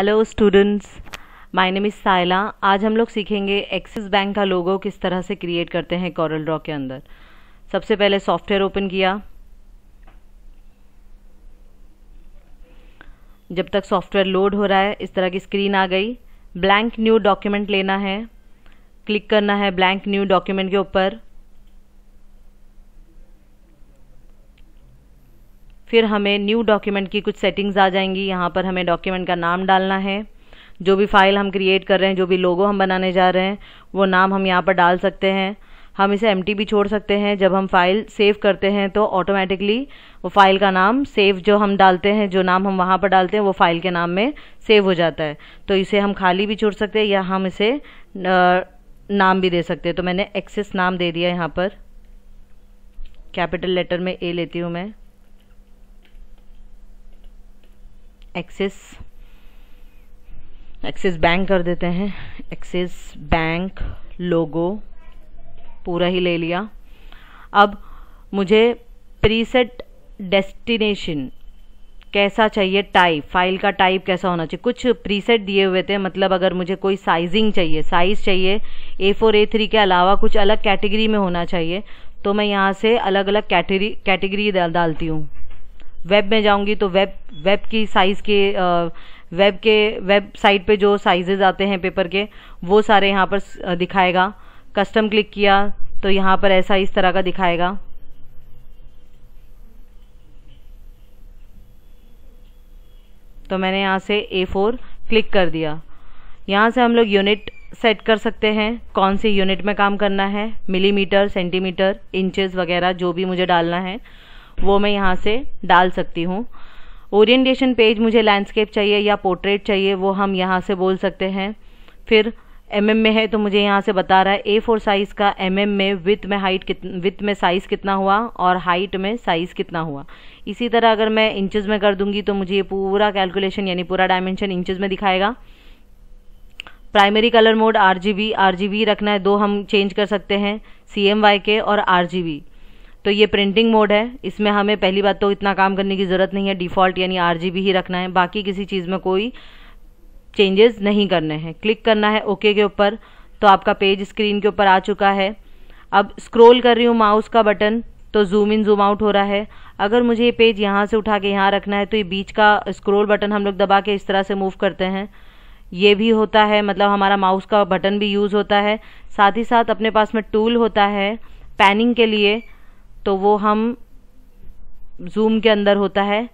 Hello students my name is Saila आज हम लोग सीखेंगे एक्सिस बैंक का लोगो किस तरह से क्रिएट करते हैं कॉरल ड्रॉ के अंदर सबसे पहले सॉफ्टवेयर ओपन किया जब तक सॉफ्टवेयर लोड हो रहा है इस तरह की स्क्रीन आ गई ब्लैंक न्यू डॉक्यूमेंट लेना है क्लिक करना है ब्लैंक न्यू डॉक्यूमेंट के ऊपर फिर हमें न्यू डॉक्यूमेंट की कुछ सेटिंग्स आ जाएंगी यहाँ पर हमें डॉक्यूमेंट का नाम डालना है जो भी फाइल हम क्रिएट कर रहे हैं जो भी लोगो हम बनाने जा रहे हैं वो नाम हम यहाँ पर डाल सकते हैं हम इसे एम भी छोड़ सकते हैं जब हम फाइल सेव करते हैं तो ऑटोमेटिकली वो फाइल का नाम सेव जो हम डालते हैं जो नाम हम वहाँ पर डालते हैं वो फाइल के नाम में सेव हो जाता है तो इसे हम खाली भी छोड़ सकते हैं या हम इसे नाम भी दे सकते हैं तो मैंने एक्सेस नाम दे दिया यहाँ पर कैपिटल लेटर में ए लेती हूँ मैं एक्सिस एक्सिस बैंक कर देते हैं एक्सिस बैंक लोगो पूरा ही ले लिया अब मुझे प्रीसेट डेस्टिनेशन कैसा चाहिए टाइप फाइल का टाइप कैसा होना चाहिए कुछ प्रीसेट दिए हुए थे मतलब अगर मुझे कोई साइजिंग चाहिए साइज़ चाहिए ए फोर ए थ्री के अलावा कुछ अलग कैटेगरी में होना चाहिए तो मैं यहाँ से अलग अलग कैटेगरी कैटेगरी डालती हूँ वेब में जाऊंगी तो वेब वेब की साइज़ के वेब के वेबसाइट पे जो साइजेज़ आते हैं पेपर के वो सारे यहाँ पर दिखाएगा कस्टम क्लिक किया तो यहाँ पर ऐसा इस तरह का दिखाएगा तो मैंने यहाँ से ए फोर क्लिक कर दिया यहाँ से हम लोग यूनिट सेट कर सकते हैं कौन सी यूनिट में काम करना है मिलीमीटर सेंटीमीटर इंचेस वगैरह जो भी मुझे डालना है वो मैं यहाँ से डाल सकती हूँ ओरिएंटेशन पेज मुझे लैंडस्केप चाहिए या पोर्ट्रेट चाहिए वो हम यहाँ से बोल सकते हैं फिर एम mm में है तो मुझे यहाँ से बता रहा है ए फोर साइज़ का एम mm में विथ में हाइट कित विथ में साइज़ कितना हुआ और हाइट में साइज़ कितना हुआ इसी तरह अगर मैं इंचज़ में कर दूंगी तो मुझे ये पूरा कैलकुलेशन यानी पूरा डायमेंशन इंचज़ में दिखाएगा primary colour mode R G B रखना है दो हम चेंज कर सकते हैं सी एम वाई के और आर जी तो ये प्रिंटिंग मोड है इसमें हमें पहली बात तो इतना काम करने की ज़रूरत नहीं है डिफ़ॉल्ट यानी आर ही रखना है बाकी किसी चीज़ में कोई चेंजेस नहीं करने हैं क्लिक करना है ओके के ऊपर तो आपका पेज स्क्रीन के ऊपर आ चुका है अब स्क्रॉल कर रही हूँ माउस का बटन तो जूम इन जूम आउट हो रहा है अगर मुझे ये पेज यहाँ से उठा के यहाँ रखना है तो ये बीच का स्क्रोल बटन हम लोग दबा के इस तरह से मूव करते हैं ये भी होता है मतलब हमारा माउस का बटन भी यूज़ होता है साथ ही साथ अपने पास में टूल होता है पैनिंग के लिए तो वो हम जूम के अंदर होता है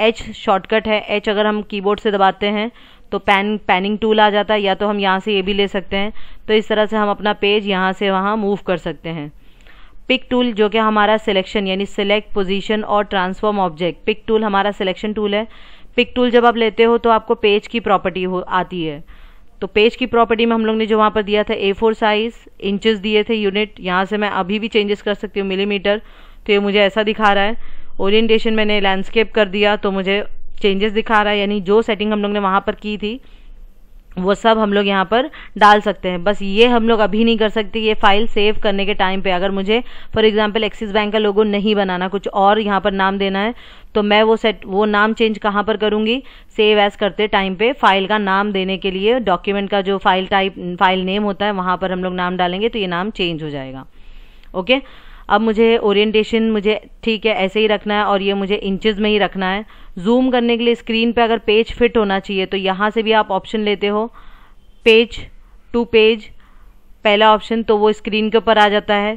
एच शॉर्टकट है एच अगर हम कीबोर्ड से दबाते हैं तो पैन पैनिंग टूल आ जाता है या तो हम यहाँ से ये भी ले सकते हैं तो इस तरह से हम अपना पेज यहाँ से वहाँ मूव कर सकते हैं पिक टूल जो कि हमारा सिलेक्शन यानी सिलेक्ट पोजीशन और ट्रांसफॉर्म ऑब्जेक्ट पिक टूल हमारा सिलेक्शन टूल है पिक टूल जब आप लेते हो तो आपको पेज की प्रॉपर्टी हो आती है तो पेज की प्रॉपर्टी में हम लोग ने जो वहाँ पर दिया था ए फोर साइज इंचज दिए थे यूनिट यहाँ से मैं अभी भी चेंजेस कर सकती हूँ मिलीमीटर तो ये मुझे ऐसा दिखा रहा है ओरिएंटेशन मैंने लैंडस्केप कर दिया तो मुझे चेंजेस दिखा रहा है यानी जो सेटिंग हम लोग ने वहाँ पर की थी वो सब हम लोग यहाँ पर डाल सकते हैं बस ये हम लोग अभी नहीं कर सकते ये फाइल सेव करने के टाइम पे अगर मुझे फॉर एग्जांपल एक्सिस बैंक का लोगो नहीं बनाना कुछ और यहाँ पर नाम देना है तो मैं वो सेट वो नाम चेंज कहाँ पर करूँगी सेव एज करते टाइम पे फाइल का नाम देने के लिए डॉक्यूमेंट का जो फाइल टाइप फाइल नेम होता है वहाँ पर हम लोग नाम डालेंगे तो ये नाम चेंज हो जाएगा ओके okay? अब मुझे ओरिएंटेशन मुझे ठीक है ऐसे ही रखना है और ये मुझे इंचेस में ही रखना है जूम करने के लिए स्क्रीन पे अगर पेज फिट होना चाहिए तो यहाँ से भी आप ऑप्शन लेते हो पेज टू पेज पहला ऑप्शन तो वो स्क्रीन के ऊपर आ जाता है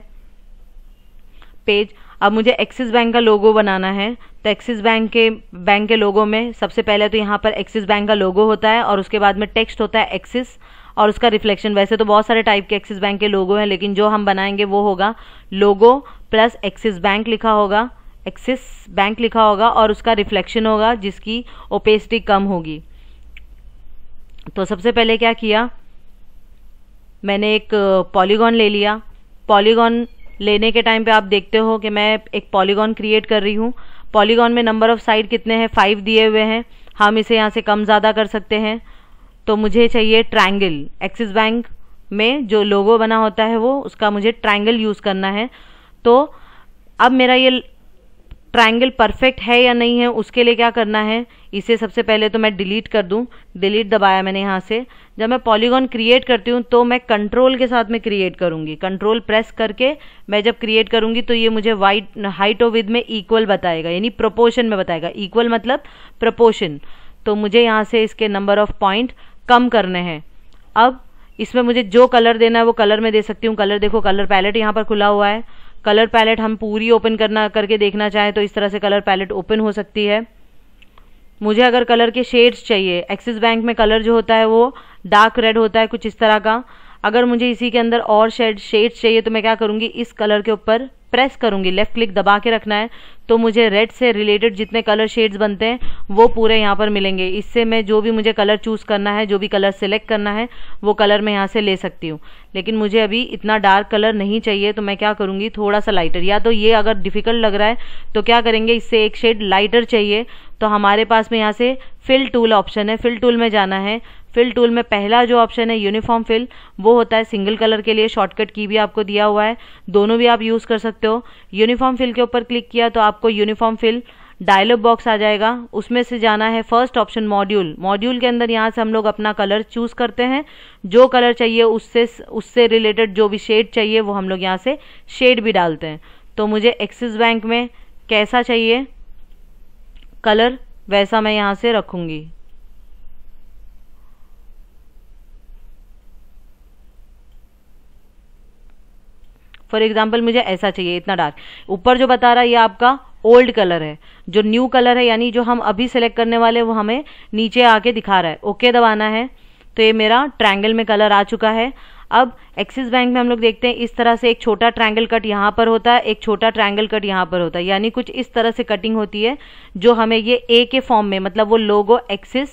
पेज अब मुझे एक्सिस बैंक का लोगो बनाना है तो एक्सिस बैंक के बैंक के लोगो में सबसे पहले तो यहाँ पर एक्सिस बैंक का लोगो होता है और उसके बाद में टेक्स्ट होता है एक्सिस और उसका रिफ्लेक्शन वैसे तो बहुत सारे टाइप के एक्सिस बैंक के लोगो हैं लेकिन जो हम बनाएंगे वो होगा लोगो प्लस एक्सिस बैंक लिखा होगा एक्सिस बैंक लिखा होगा और उसका रिफ्लेक्शन होगा जिसकी ओपेसिटी कम होगी तो सबसे पहले क्या किया मैंने एक पॉलीगॉन ले लिया पॉलीगॉन लेने के टाइम पे आप देखते हो कि मैं एक पॉलीगॉन क्रिएट कर रही हूँ पॉलीगॉन में नंबर ऑफ साइड कितने हैं फाइव दिए हुए हैं हम इसे यहाँ से कम ज़्यादा कर सकते हैं तो मुझे चाहिए ट्रायंगल एक्सिस बैंक में जो लोगो बना होता है वो उसका मुझे ट्रायंगल यूज़ करना है तो अब मेरा ये ट्रायंगल परफेक्ट है या नहीं है उसके लिए क्या करना है इसे सबसे पहले तो मैं डिलीट कर दूं डिलीट दबाया मैंने यहाँ से जब मैं पॉलीगॉन क्रिएट करती हूँ तो मैं कंट्रोल के साथ में क्रिएट करूँगी कंट्रोल प्रेस करके मैं जब क्रिएट करूँगी तो ये मुझे वाइट हाइट और विद में इक्वल बताएगा यानी प्रोपोर्शन में बताएगा इक्वल मतलब प्रपोर्शन तो मुझे यहाँ से इसके नंबर ऑफ पॉइंट कम करने हैं अब इसमें मुझे जो कलर देना है वो कलर में दे सकती हूँ कलर देखो कलर पैलेट यहाँ पर खुला हुआ है कलर पैलेट हम पूरी ओपन करना करके देखना चाहें तो इस तरह से कलर पैलेट ओपन हो सकती है मुझे अगर कलर के शेड्स चाहिए एक्सिस बैंक में कलर जो होता है वो डार्क रेड होता है कुछ इस तरह का अगर मुझे इसी के अंदर और शेड शेड्स चाहिए तो मैं क्या करूँगी इस कलर के ऊपर प्रेस करूंगी लेफ्ट क्लिक दबा के रखना है तो मुझे रेड से रिलेटेड जितने कलर शेड्स बनते हैं वो पूरे यहाँ पर मिलेंगे इससे मैं जो भी मुझे कलर चूज़ करना है जो भी कलर सेलेक्ट करना है वो कलर मैं यहाँ से ले सकती हूँ लेकिन मुझे अभी इतना डार्क कलर नहीं चाहिए तो मैं क्या करूँगी थोड़ा सा लाइटर या तो ये अगर डिफ़िकल्ट लग रहा है तो क्या करेंगे इससे एक शेड लाइटर चाहिए तो हमारे पास में यहाँ से फिल टूल ऑप्शन है फिल टूल में जाना है फिल टूल में पहला जो ऑप्शन है यूनिफॉर्म फिल वो होता है सिंगल कलर के लिए शॉर्टकट की भी आपको दिया हुआ है दोनों भी आप यूज़ कर सकते हो यूनिफॉर्म फिल के ऊपर क्लिक किया तो आपको यूनिफॉर्म फिल डायलॉग बॉक्स आ जाएगा उसमें से जाना है फर्स्ट ऑप्शन मॉड्यूल मॉड्यूल के अंदर यहाँ से हम लोग अपना कलर चूज करते हैं जो कलर चाहिए उससे उससे रिलेटेड जो भी शेड चाहिए वो हम लोग यहाँ से शेड भी डालते हैं तो मुझे एक्सिस बैंक में कैसा चाहिए कलर वैसा मैं यहाँ से रखूँगी फॉर एग्जाम्पल मुझे ऐसा चाहिए इतना डार्क ऊपर जो बता रहा है ये आपका ओल्ड कलर है जो न्यू कलर है यानी जो हम अभी सेलेक्ट करने वाले वो हमें नीचे आके दिखा रहा है ओके okay दबाना है तो ये मेरा ट्रायंगल में कलर आ चुका है अब एक्सिस बैंक में हम लोग देखते हैं इस तरह से एक छोटा ट्रायंगल कट यहाँ पर होता है एक छोटा ट्रायंगल कट यहाँ पर होता है यानी कुछ इस तरह से कटिंग होती है जो हमें ये ए के फॉर्म में मतलब वो लोगो एक्सिस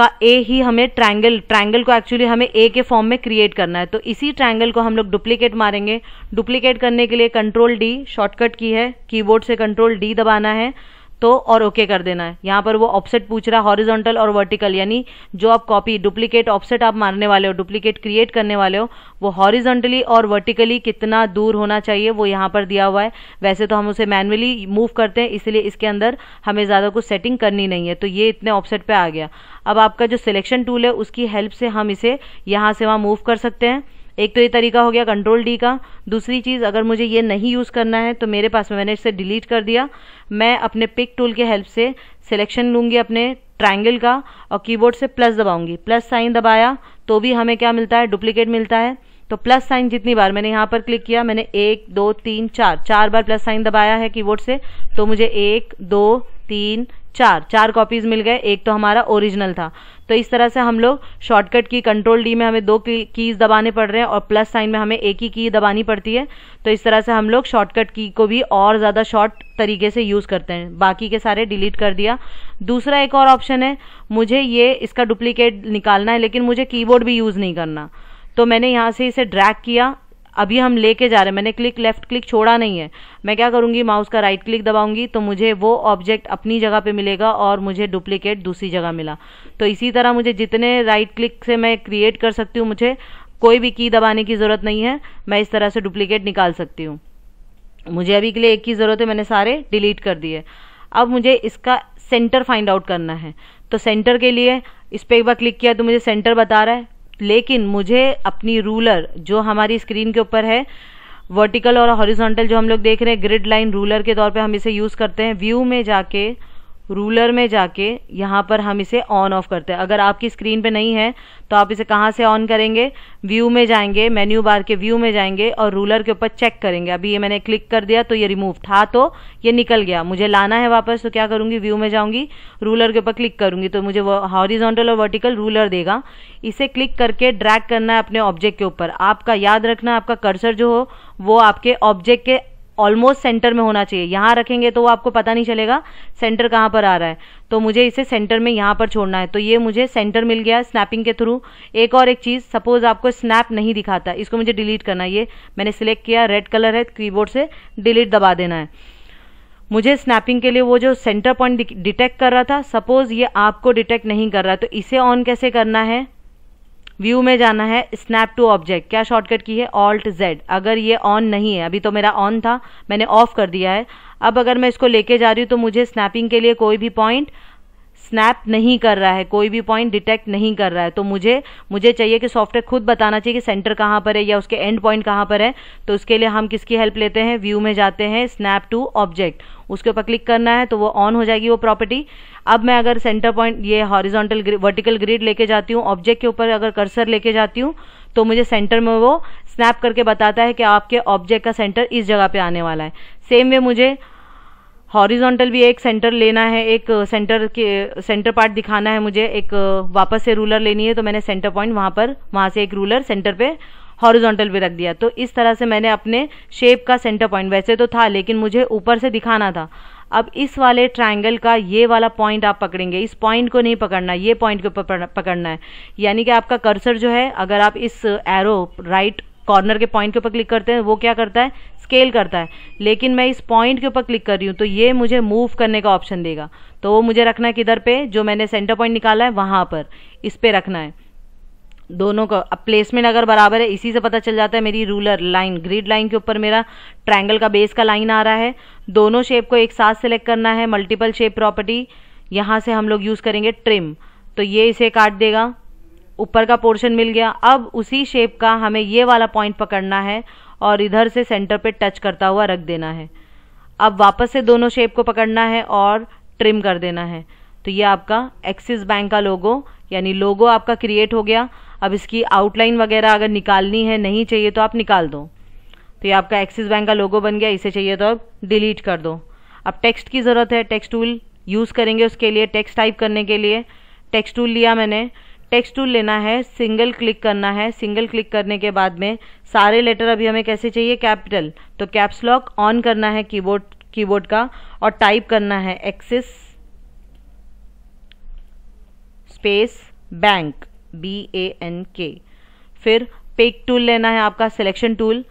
का ए ही हमें ट्रायंगल ट्रायंगल को एक्चुअली हमें ए के फॉर्म में क्रिएट करना है तो इसी ट्रायंगल को हम लोग डुप्लीकेट मारेंगे डुप्लीकेट करने के लिए कंट्रोल डी शॉर्टकट की है कीबोर्ड से कंट्रोल डी दबाना है तो और ओके okay कर देना है यहाँ पर वो ऑफसेट पूछ रहा है हॉरिजॉन्टल और वर्टिकल यानी जो आप कॉपी डुप्लीकेट ऑफसेट आप मारने वाले हो डुप्लीकेट क्रिएट करने वाले हो वो हॉरिजॉन्टली और वर्टिकली कितना दूर होना चाहिए वो यहाँ पर दिया हुआ है वैसे तो हम उसे मैनुअली मूव करते हैं इसलिए इसके अंदर हमें ज़्यादा कुछ सेटिंग करनी नहीं है तो ये इतने ऑफसेट पर आ गया अब आपका जो सिलेक्शन टूल है उसकी हेल्प से हम इसे यहाँ से वहाँ मूव कर सकते हैं एक तो ये तरीका हो गया कंट्रोल डी का दूसरी चीज़ अगर मुझे ये नहीं यूज़ करना है तो मेरे पास में मैंने इसे डिलीट कर दिया मैं अपने पिक टूल के हेल्प से सिलेक्शन लूँगी अपने ट्रायंगल का और कीबोर्ड से प्लस दबाऊंगी प्लस साइन दबाया तो भी हमें क्या मिलता है डुप्लीकेट मिलता है तो प्लस साइन जितनी बार मैंने यहाँ पर क्लिक किया मैंने एक दो तीन चार चार बार प्लस साइन दबाया है कीबोर्ड से तो मुझे एक दो तीन चार चार कॉपीज़ मिल गए एक तो हमारा ओरिजिनल था तो इस तरह से हम लोग शॉर्टकट की कंट्रोल डी में हमें दो कीज़ दबाने पड़ रहे हैं और प्लस साइन में हमें एक ही की दबानी पड़ती है तो इस तरह से हम लोग शॉर्टकट की को भी और ज़्यादा शॉर्ट तरीके से यूज़ करते हैं बाकी के सारे डिलीट कर दिया दूसरा एक और ऑप्शन है मुझे ये इसका डुप्लीकेट निकालना है लेकिन मुझे कीबोर्ड भी यूज़ नहीं करना तो मैंने यहाँ से इसे ड्रैग किया अभी हम लेके जा रहे हैं मैंने क्लिक लेफ्ट क्लिक छोड़ा नहीं है मैं क्या करूंगी माउस का राइट क्लिक दबाऊंगी तो मुझे वो ऑब्जेक्ट अपनी जगह पे मिलेगा और मुझे डुप्लीकेट दूसरी जगह मिला तो इसी तरह मुझे जितने राइट क्लिक से मैं क्रिएट कर सकती हूँ मुझे कोई भी की दबाने की ज़रूरत नहीं है मैं इस तरह से डुप्लीकेट निकाल सकती हूँ मुझे अभी के लिए एक की ज़रूरत है मैंने सारे डिलीट कर दिए अब मुझे इसका सेंटर फाइंड आउट करना है तो सेंटर के लिए इस पर एक बार क्लिक किया तो मुझे सेंटर बता रहा है लेकिन मुझे अपनी रूलर जो हमारी स्क्रीन के ऊपर है वर्टिकल और हॉरिजॉन्टल जो हम लोग देख रहे हैं ग्रिड लाइन रूलर के तौर पे हम इसे यूज़ करते हैं व्यू में जाके रूलर में जाके यहाँ पर हम इसे ऑन ऑफ करते हैं अगर आपकी स्क्रीन पे नहीं है तो आप इसे कहाँ से ऑन करेंगे व्यू में जाएंगे मेन्यू बार के व्यू में जाएंगे और रूलर के ऊपर चेक करेंगे अभी ये मैंने क्लिक कर दिया तो ये रिमूव था तो ये निकल गया मुझे लाना है वापस तो क्या करूँगी व्यू में जाऊँगी रूलर के ऊपर क्लिक करूँगी तो मुझे वो और वर्टिकल रूलर देगा इसे क्लिक करके ड्रैक करना है अपने ऑब्जेक्ट के ऊपर आपका याद रखना आपका कर्सर जो हो वो आपके ऑब्जेक्ट के ऑलमोस्ट सेंटर में होना चाहिए यहाँ रखेंगे तो वो आपको पता नहीं चलेगा सेंटर कहाँ पर आ रहा है तो मुझे इसे सेंटर में यहाँ पर छोड़ना है तो ये मुझे सेंटर मिल गया स्नैपिंग के थ्रू एक और एक चीज़ सपोज आपको स्नैप नहीं दिखाता इसको मुझे डिलीट करना है ये मैंने सिलेक्ट किया रेड कलर है कीबोर्ड से डिलीट दबा देना है मुझे स्नैपिंग के लिए वो जो सेंटर पॉइंट डिटेक्ट कर रहा था सपोज ये आपको डिटेक्ट नहीं कर रहा तो इसे ऑन कैसे करना है व्यू में जाना है स्नैप टू ऑब्जेक्ट क्या शॉर्टकट की है ऑल्ट जेड अगर ये ऑन नहीं है अभी तो मेरा ऑन था मैंने ऑफ कर दिया है अब अगर मैं इसको लेके जा रही हूँ तो मुझे स्नैपिंग के लिए कोई भी पॉइंट स्नैप नहीं कर रहा है कोई भी पॉइंट डिटेक्ट नहीं कर रहा है तो मुझे मुझे चाहिए कि सॉफ्टवेयर खुद बताना चाहिए कि सेंटर कहाँ पर है या उसके एंड पॉइंट कहाँ पर है तो उसके लिए हम किसकी हेल्प लेते हैं व्यू में जाते हैं स्नैप टू ऑब्जेक्ट उसके ऊपर क्लिक करना है तो वो ऑन हो जाएगी वो प्रॉपर्टी अब मैं अगर सेंटर पॉइंट ये हॉरिजॉन्टल वर्टिकल ग्रिड लेके जाती हूँ ऑब्जेक्ट के ऊपर अगर कर्सर लेके जाती हूँ तो मुझे सेंटर में वो स्नैप करके बताता है कि आपके ऑब्जेक्ट का सेंटर इस जगह पे आने वाला है सेम वे मुझे हॉरिजॉन्टल भी एक सेंटर लेना है एक सेंटर के सेंटर पार्ट दिखाना है मुझे एक वापस से रूलर लेनी है तो मैंने सेंटर पॉइंट वहाँ पर वहाँ से एक रूलर सेंटर पे हॉरिजॉन्टल भी रख दिया तो इस तरह से मैंने अपने शेप का सेंटर पॉइंट वैसे तो था लेकिन मुझे ऊपर से दिखाना था अब इस वाले ट्रायंगल का ये वाला पॉइंट आप पकड़ेंगे इस पॉइंट को नहीं पकड़ना ये पॉइंट को पकड़ना है यानी कि आपका कर्सर जो है अगर आप इस एरो राइट कॉर्नर के पॉइंट के ऊपर क्लिक करते हैं वो क्या करता है स्केल करता है लेकिन मैं इस पॉइंट के ऊपर क्लिक कर रही हूँ तो ये मुझे मूव करने का ऑप्शन देगा तो वो मुझे रखना है किधर पे जो मैंने सेंटर पॉइंट निकाला है वहाँ पर इस पर रखना है दोनों का अब प्लेसमेंट अगर बराबर है इसी से पता चल जाता है मेरी रूलर लाइन ग्रिड लाइन के ऊपर मेरा ट्रायंगल का बेस का लाइन आ रहा है दोनों शेप को एक साथ सेलेक्ट करना है मल्टीपल शेप प्रॉपर्टी यहाँ से हम लोग यूज़ करेंगे ट्रिम तो ये इसे काट देगा ऊपर का पोर्शन मिल गया अब उसी शेप का हमें ये वाला पॉइंट पकड़ना है और इधर से सेंटर पे टच करता हुआ रख देना है अब वापस से दोनों शेप को पकड़ना है और ट्रिम कर देना है तो ये आपका एक्सिस बैंक का लोगो यानी लोगो आपका क्रिएट हो गया अब इसकी आउटलाइन वगैरह अगर निकालनी है नहीं चाहिए तो आप निकाल दो तो ये आपका एक्सिस बैंक का लोगो बन गया इसे चाहिए तो आप डिलीट कर दो अब टेक्स्ट की ज़रूरत है टेक्स्ट टूल यूज़ करेंगे उसके लिए टेक्स्ट टाइप करने के लिए टेक्स्ट टूल लिया मैंने टेक्स्ट टूल लेना है सिंगल क्लिक करना है सिंगल क्लिक करने के बाद में सारे लेटर अभी हमें कैसे चाहिए कैपिटल तो कैप्स लॉक ऑन करना है कीबोर्ड कीबोर्ड का और टाइप करना है axis space bank B A N K फिर पिक टूल लेना है आपका सिलेक्शन टूल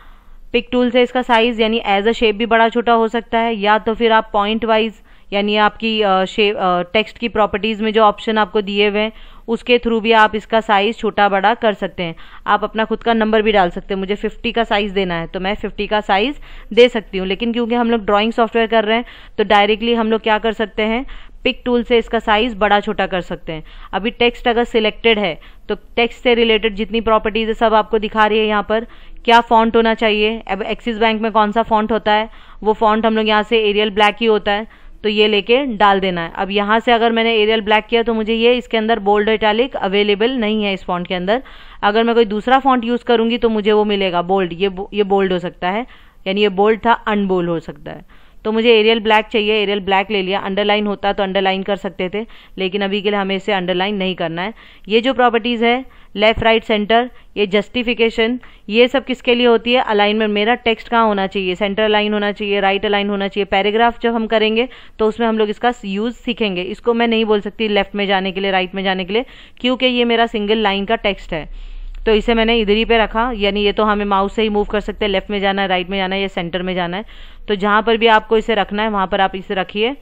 पिक टूल से इसका साइज यानी एज अ शेप भी बड़ा छोटा हो सकता है या तो फिर आप पॉइंट वाइज यानी आपकी शेप टेक्स्ट की प्रॉपर्टीज़ में जो ऑप्शन आपको दिए हुए हैं उसके थ्रू भी आप इसका साइज़ छोटा बड़ा कर सकते हैं आप अपना खुद का नंबर भी डाल सकते हैं मुझे फिफ्टी का साइज़ देना है तो मैं फिफ्टी का साइज़ दे सकती हूँ लेकिन क्योंकि हम लोग ड्रॉइंग सॉफ्टवेयर कर रहे हैं तो डायरेक्टली हम लोग क्या कर सकते हैं पिक टूल से इसका साइज़ बड़ा छोटा कर सकते हैं अभी टेक्स्ट अगर सिलेक्टेड है तो टेक्स्ट से रिलेटेड जितनी प्रॉपर्टीज़ है सब आपको दिखा रही है यहाँ पर क्या फॉन्ट होना चाहिए अब एक्सिस बैंक में कौन सा फॉन्ट होता है वो फॉन्ट हम लोग यहाँ से एरियल ब्लैक ही होता है तो ये लेके डाल देना है अब यहाँ से अगर मैंने एरियल ब्लैक किया तो मुझे ये इसके अंदर बोल्ड इटैलिक अवेलेबल नहीं है इस फॉन्ट के अंदर अगर मैं कोई दूसरा फॉन्ट यूज़ करूँगी तो मुझे वो मिलेगा बोल्ड ये ये बोल्ड हो सकता है यानी ये बोल्ड था अनबोल्ड हो सकता है तो मुझे एरियल ब्लैक चाहिए एरियल ब्लैक ले लिया अंडरलाइन होता तो अंडरलाइन कर सकते थे लेकिन अभी के लिए हमें इसे अंडरलाइन नहीं करना है ये जो प्रॉपर्टीज़ है लेफ़्ट राइट सेंटर ये जस्टिफिकेशन ये सब किसके लिए होती है अलाइनमेंट मेरा टेक्स्ट कहाँ होना चाहिए सेंटर अलाइन होना चाहिए राइट अलाइन होना चाहिए पैराग्राफ जब हम करेंगे तो उसमें हम लोग इसका यूज़ सीखेंगे इसको मैं नहीं बोल सकती लेफ्ट में जाने के लिए राइट में जाने के लिए क्योंकि ये मेरा सिंगल लाइन का टेक्स्ट है तो इसे मैंने इधर ही पे रखा यानी ये तो हमें माउस से ही मूव कर सकते हैं लेफ्ट में जाना है राइट में जाना है या सेंटर में जाना है तो जहाँ पर भी आपको इसे रखना है वहाँ पर आप इसे रखिए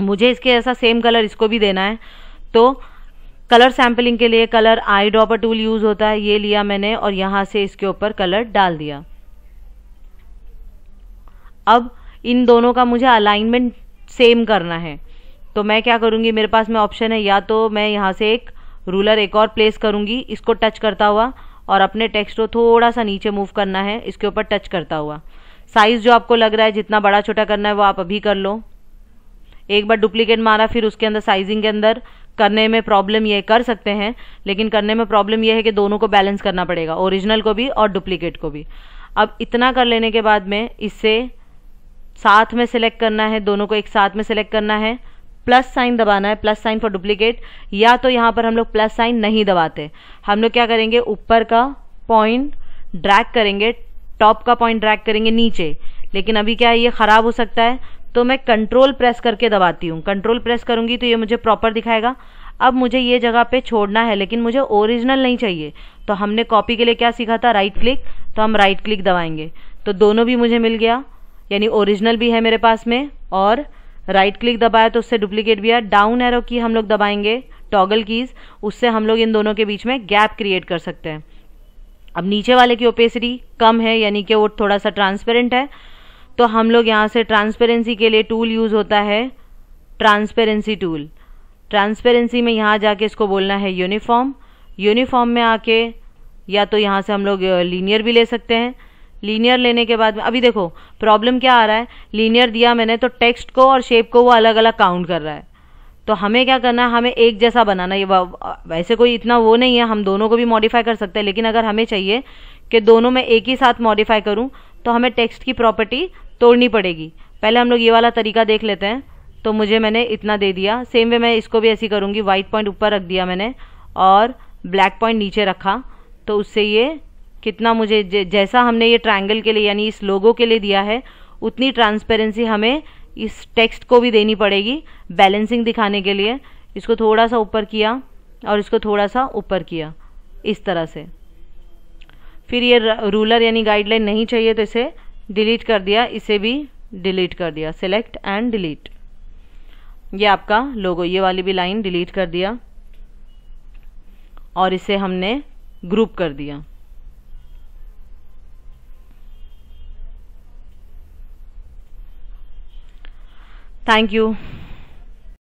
मुझे इसके ऐसा सेम कलर इसको भी देना है तो कलर सैम्पलिंग के लिए colour eye dropper tool use होता है ये लिया मैंने और यहाँ से इसके ऊपर कलर डाल दिया अब इन दोनों का मुझे अलाइनमेंट सेम करना है तो मैं क्या करूँगी मेरे पास में ऑप्शन है या तो मैं यहाँ से एक रूलर एक और प्लेस करूँगी इसको टच करता हुआ और अपने टेक्स्ट को थोड़ा सा नीचे मूव करना है इसके ऊपर टच करता हुआ साइज़ जो आपको लग रहा है जितना बड़ा छोटा करना है वो आप अभी कर लो एक बार डुप्लीकेट मारा फिर उसके अंदर साइजिंग के अंदर करने में प्रॉब्लम ये कर सकते हैं लेकिन करने में प्रॉब्लम ये है कि दोनों को बैलेंस करना पड़ेगा ओरिजिनल को भी और डुप्लीकेट को भी अब इतना कर लेने के बाद में इससे साथ में सिलेक्ट करना है दोनों को एक साथ में सिलेक्ट करना है प्लस साइन दबाना है प्लस साइन फॉर डुप्लीकेट या तो यहाँ पर हम लोग प्लस साइन नहीं दबाते हम लोग क्या करेंगे ऊपर का पॉइंट ड्रैग करेंगे टॉप का पॉइंट ड्रैग करेंगे नीचे लेकिन अभी क्या है ये ख़राब हो सकता है तो मैं कंट्रोल प्रेस करके दबाती हूँ कंट्रोल प्रेस करूँगी तो ये मुझे प्रॉपर दिखाएगा अब मुझे ये जगह पे छोड़ना है लेकिन मुझे ओरिजिनल नहीं चाहिए तो हमने कॉपी के लिए क्या सीखा था राइट क्लिक तो हम राइट क्लिक दबाएंगे तो दोनों भी मुझे मिल गया यानी ओरिजिनल भी है मेरे पास में और राइट क्लिक दबाया तो उससे डुप्लीकेट भी है डाउन एरो की हम लोग दबाएंगे टॉगल कीज़ उससे हम लोग इन दोनों के बीच में गैप क्रिएट कर सकते हैं अब नीचे वाले की ओपेसिटी कम है यानी कि वो थोड़ा सा ट्रांसपेरेंट है तो हम लोग यहाँ से ट्रांसपेरेंसी के लिए टूल यूज़ होता है ट्रांसपेरेंसी टूल ट्रांसपेरेंसी में यहाँ जाके इसको बोलना है यूनिफॉर्म यूनिफॉर्म में आके या तो यहाँ से हम लोग लीनियर भी ले सकते हैं लीनियर लेने के बाद में अभी देखो प्रॉब्लम क्या आ रहा है लीनियर दिया मैंने तो टेक्स्ट को और शेप को वो अलग अलग काउंट कर रहा है तो हमें क्या करना है हमें एक जैसा बनाना ये वैसे कोई इतना वो नहीं है हम दोनों को भी मॉडिफाई कर सकते हैं लेकिन अगर हमें चाहिए कि दोनों में एक ही साथ मॉडिफाई करूँ तो हमें टेक्स्ट की प्रॉपर्टी तोड़नी पड़ेगी पहले हम लोग ये वाला तरीका देख लेते हैं तो मुझे मैंने इतना दे दिया सेम वे मैं इसको भी ऐसी करूँगी वाइट पॉइंट ऊपर रख दिया मैंने और ब्लैक पॉइंट नीचे रखा तो उससे ये कितना मुझे जैसा हमने ये ट्रायंगल के लिए यानी इस लोगो के लिए दिया है उतनी ट्रांसपेरेंसी हमें इस टेक्स्ट को भी देनी पड़ेगी बैलेंसिंग दिखाने के लिए इसको थोड़ा सा ऊपर किया और इसको थोड़ा सा ऊपर किया इस तरह से फिर ये रूलर यानी गाइडलाइन नहीं चाहिए तो इसे डिलीट कर दिया इसे भी डिलीट कर दिया सिलेक्ट एंड डिलीट ये आपका लोगो ये वाली भी लाइन डिलीट कर दिया और इसे हमने ग्रुप कर दिया थैंक यू